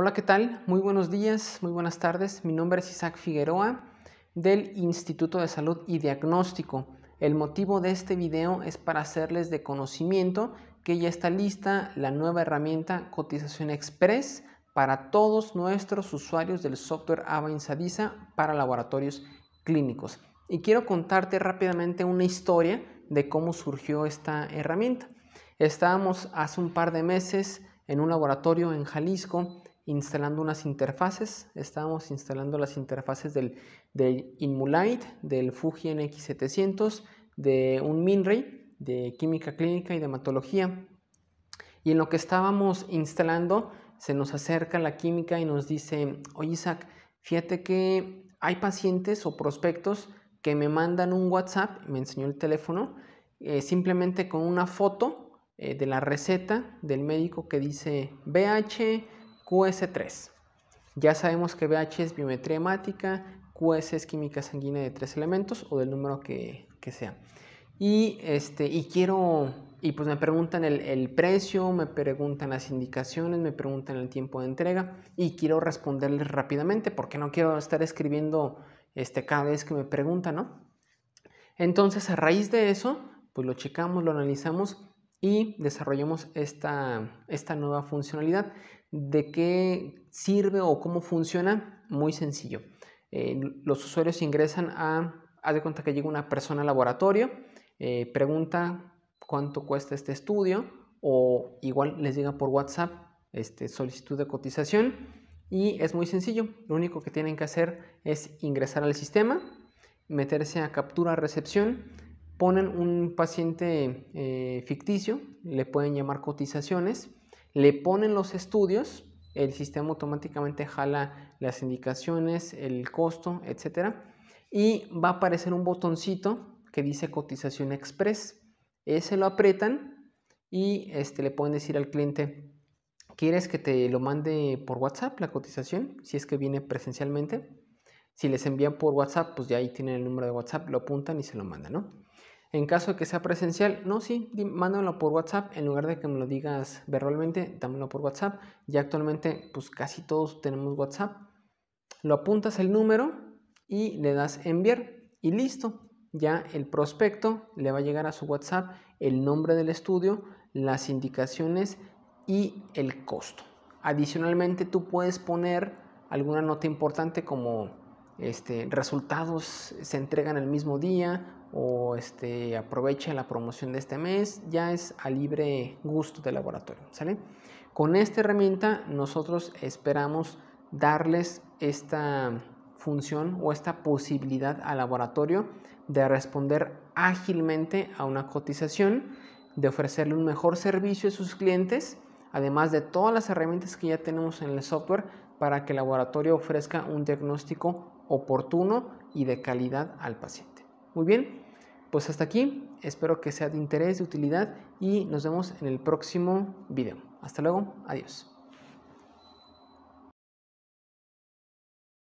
Hola, ¿qué tal? Muy buenos días, muy buenas tardes. Mi nombre es Isaac Figueroa del Instituto de Salud y Diagnóstico. El motivo de este video es para hacerles de conocimiento que ya está lista la nueva herramienta Cotización Express para todos nuestros usuarios del software Avanzadiza para laboratorios clínicos. Y quiero contarte rápidamente una historia de cómo surgió esta herramienta. Estábamos hace un par de meses en un laboratorio en Jalisco instalando unas interfaces. Estábamos instalando las interfaces del, del del Fuji NX700, de un MinRay, de química clínica y de Y en lo que estábamos instalando, se nos acerca la química y nos dice, oye Isaac, fíjate que hay pacientes o prospectos que me mandan un WhatsApp, me enseñó el teléfono, eh, simplemente con una foto eh, de la receta del médico que dice BH, QS3. Ya sabemos que BH es biometría hemática, QS es química sanguínea de tres elementos o del número que, sea. Y, este, y quiero, y pues me preguntan el, precio, me preguntan las indicaciones, me preguntan el tiempo de entrega y quiero responderles rápidamente porque no quiero estar escribiendo este, cada vez que me preguntan, Entonces a raíz de eso, pues lo checamos, lo analizamos y desarrollemos esta, nueva funcionalidad. ¿De qué sirve o cómo funciona? Muy sencillo. Eh, los usuarios ingresan a, haz de cuenta que llega una persona al laboratorio, eh, pregunta cuánto cuesta este estudio o igual les llega por WhatsApp este, solicitud de cotización y es muy sencillo. Lo único que tienen que hacer es ingresar al sistema, meterse a captura recepción, ponen un paciente eh, ficticio, le pueden llamar cotizaciones, le ponen los estudios, el sistema automáticamente jala las indicaciones, el costo, etc. Y va a aparecer un botoncito que dice cotización express. Ese lo aprietan y este, le pueden decir al cliente, ¿quieres que te lo mande por WhatsApp la cotización? Si es que viene presencialmente. Si les envían por WhatsApp, pues ya ahí tienen el número de WhatsApp, lo apuntan y se lo mandan, ¿no? En caso de que sea presencial, no, sí, mándamelo por WhatsApp. En lugar de que me lo digas verbalmente, dámelo por WhatsApp. Ya actualmente, pues casi todos tenemos WhatsApp. Lo apuntas el número y le das enviar y listo. Ya el prospecto le va a llegar a su WhatsApp el nombre del estudio, las indicaciones y el costo. Adicionalmente, tú puedes poner alguna nota importante como este, resultados se entregan el mismo día o este, aprovecha la promoción de este mes, ya es a libre gusto del laboratorio. Con esta herramienta nosotros esperamos darles esta función o esta posibilidad al laboratorio de responder ágilmente a una cotización, de ofrecerle un mejor servicio a sus clientes, además de todas las herramientas que ya tenemos en el software para que el laboratorio ofrezca un diagnóstico oportuno y de calidad al paciente. Muy bien, pues hasta aquí. Espero que sea de interés, de utilidad y nos vemos en el próximo video. Hasta luego, adiós.